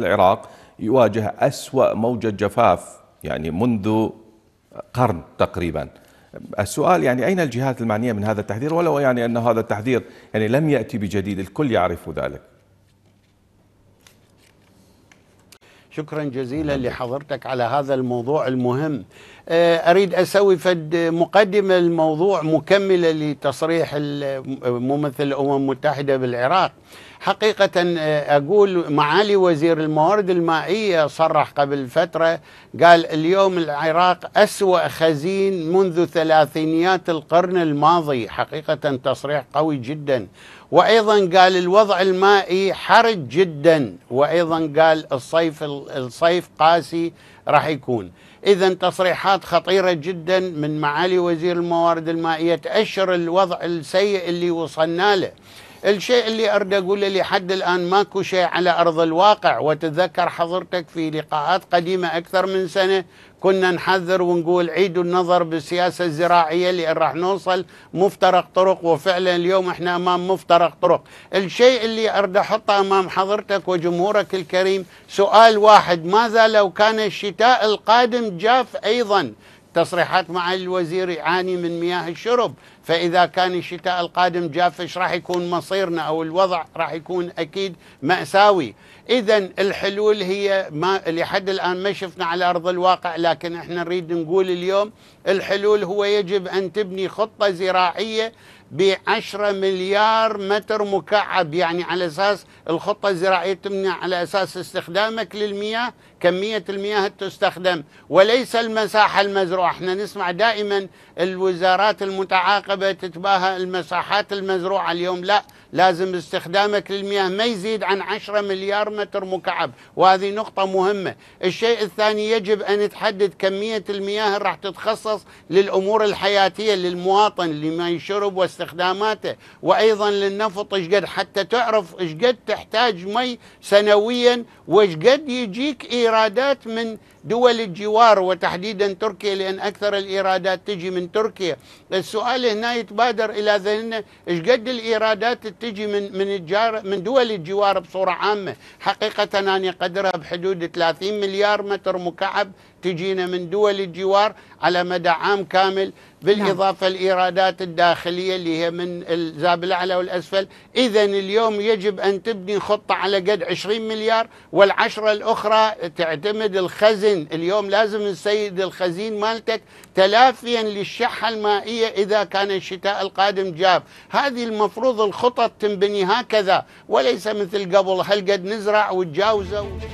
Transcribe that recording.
العراق يواجه أسوأ موجة جفاف يعني منذ قرن تقريبا السؤال يعني أين الجهات المعنية من هذا التحذير ولو يعني أن هذا التحذير يعني لم يأتي بجديد الكل يعرف ذلك شكرا جزيلا لحضرتك على هذا الموضوع المهم آه، أريد أسوي فد مقدمة الموضوع مكملة لتصريح ممثل الأمم المتحدة بالعراق حقيقة آه، أقول معالي وزير الموارد المائية صرح قبل فترة قال اليوم العراق أسوأ خزين منذ ثلاثينيات القرن الماضي حقيقة تصريح قوي جدا وأيضا قال الوضع المائي حرج جدا وأيضا قال الصيف الصيف قاسي راح يكون إذا تصريحات خطيرة جدا من معالي وزير الموارد المائية تأشر الوضع السيء اللي وصلنا له الشيء اللي أرد اقوله لحد الان ماكو شيء على ارض الواقع وتذكر حضرتك في لقاءات قديمه اكثر من سنه كنا نحذر ونقول عيدوا النظر بالسياسه الزراعيه لان راح نوصل مفترق طرق وفعلا اليوم احنا امام مفترق طرق، الشيء اللي أرد احطه امام حضرتك وجمهورك الكريم سؤال واحد ماذا لو كان الشتاء القادم جاف ايضا؟ تصريحات مع الوزير يعاني من مياه الشرب فإذا كان الشتاء القادم جاف ايش راح يكون مصيرنا أو الوضع راح يكون أكيد مأساوي إذا الحلول هي ما لحد الآن ما شفنا على أرض الواقع لكن احنا نريد نقول اليوم الحلول هو يجب أن تبني خطة زراعية ب 10 مليار متر مكعب يعني على اساس الخطه الزراعيه تمنع على اساس استخدامك للمياه كميه المياه تستخدم وليس المساحه المزروعه، احنا نسمع دائما الوزارات المتعاقبه تتباهى المساحات المزروعه اليوم لا لازم استخدامك للمياه ما يزيد عن 10 مليار متر مكعب وهذه نقطة مهمة الشيء الثاني يجب أن تحدد كمية المياه اللي راح تتخصص للأمور الحياتية للمواطن لما يشرب واستخداماته وأيضا للنفط قد حتى تعرف قد تحتاج مي سنويا قد يجيك إيرادات من دول الجوار وتحديدا تركيا لأن أكثر الإيرادات تجي من تركيا السؤال هنا يتبادر إلى ذهننا قد الإيرادات تجي من من الجار من دول الجوار بصوره عامه، حقيقه انا اقدرها بحدود 30 مليار متر مكعب تجينا من دول الجوار على مدى عام كامل نعم. بالإضافة نعم. الإيرادات الداخلية اللي هي من الزاب الأعلى والأسفل إذا اليوم يجب أن تبني خطة على قد 20 مليار والعشرة الأخرى تعتمد الخزن اليوم لازم السيد الخزين مالتك تلافيا للشحة المائية إذا كان الشتاء القادم جاف هذه المفروض الخطط تنبني هكذا وليس مثل قبل هل قد نزرع ونجاوزه